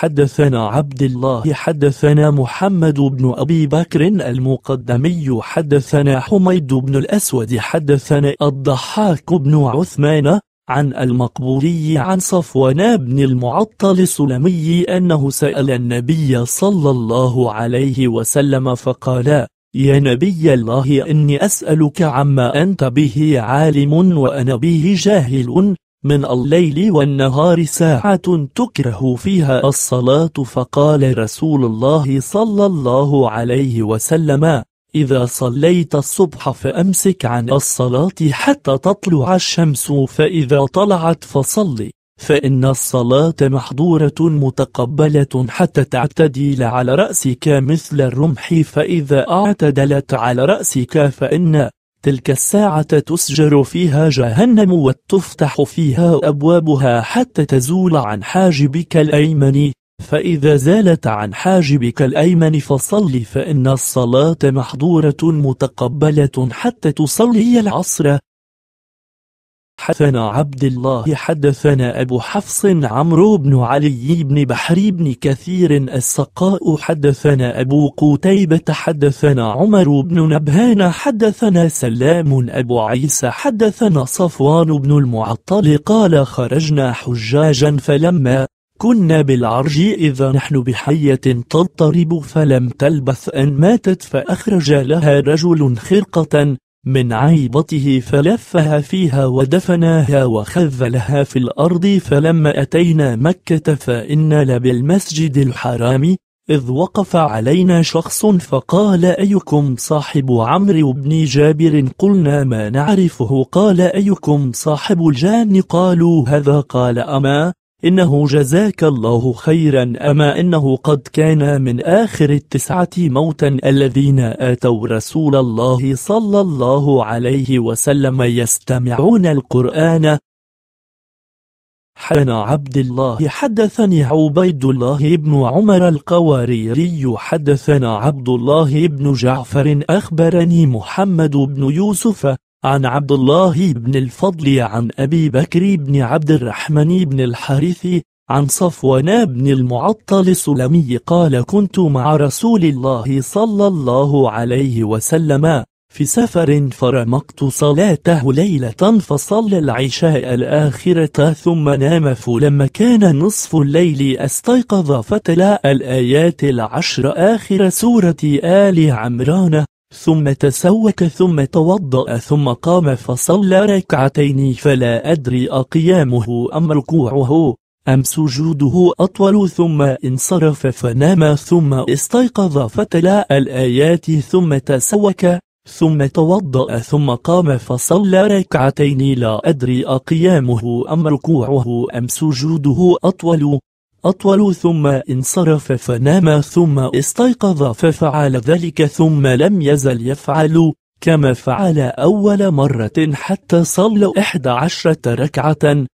حدثنا عبد الله حدثنا محمد بن أبي بكر المقدمي حدثنا حميد بن الأسود حدثنا الضحاك بن عثمان عن المقبوري عن صفوان بن المعطل السلمي أنه سأل النبي صلى الله عليه وسلم فقال يا نبي الله إني أسألك عما أنت به عالم وأنا به جاهل من الليل والنهار ساعة تكره فيها الصلاة فقال رسول الله صلى الله عليه وسلم إذا صليت الصبح فأمسك عن الصلاة حتى تطلع الشمس فإذا طلعت فصلي فإن الصلاة محظورة متقبلة حتى تعتدل على رأسك مثل الرمح فإذا اعتدلت على رأسك فإن تلك الساعة تسجر فيها جهنم وتفتح فيها أبوابها حتى تزول عن حاجبك الأيمن فإذا زالت عن حاجبك الأيمن فصل فإن الصلاة محظورة متقبلة حتى تصلي العصر حدثنا عبد الله حدثنا أبو حفص عمرو بن علي بن بحري بن كثير السقاء حدثنا أبو قتيبة حدثنا عمر بن نبهان حدثنا سلام أبو عيسى حدثنا صفوان بن المعطل قال خرجنا حجاجا فلما كنا بالعرج إذا نحن بحية تضطرب فلم تلبث أن ماتت فأخرج لها رجل خرقة من عيبته فلفها فيها ودفناها وخذلها في الأرض فلما أتينا مكة فإنا لبالمسجد الحرام إذ وقف علينا شخص فقال أيكم صاحب عمرو بن جابر قلنا ما نعرفه قال أيكم صاحب الجان قالوا هذا قال أما إنه جزاك الله خيرا أما إنه قد كان من آخر التسعة موتا الذين آتوا رسول الله صلى الله عليه وسلم يستمعون القرآن حدثنا عبد الله حدثني عبيد الله بن عمر القواريري حدثنا عبد الله بن جعفر أخبرني محمد بن يوسف عن عبد الله بن الفضل عن أبي بكر بن عبد الرحمن بن الحارث عن صفوان بن المعطل السلمي قال كنت مع رسول الله صلى الله عليه وسلم في سفر فرمقت صلاته ليلة فصلى العشاء الآخرة ثم نام فلما كان نصف الليل استيقظ فتلا الآيات العشر آخر سورة آل عمران ثم تسوك ثم توضأ ثم قام فصلى ركعتين فلا أدري أقيامه أم ركوعه أم سجوده أطول ثم انصرف فنام ثم استيقظ فتلا الآيات ثم تسوك ثم توضأ ثم قام فصلى ركعتين لا أدري أقيامه أم ركوعه أم سجوده أطول أطول ثم انصرف فنام ثم استيقظ ففعل ذلك ثم لم يزل يفعل كما فعل أول مرة حتى صلى إحدى عشرة ركعة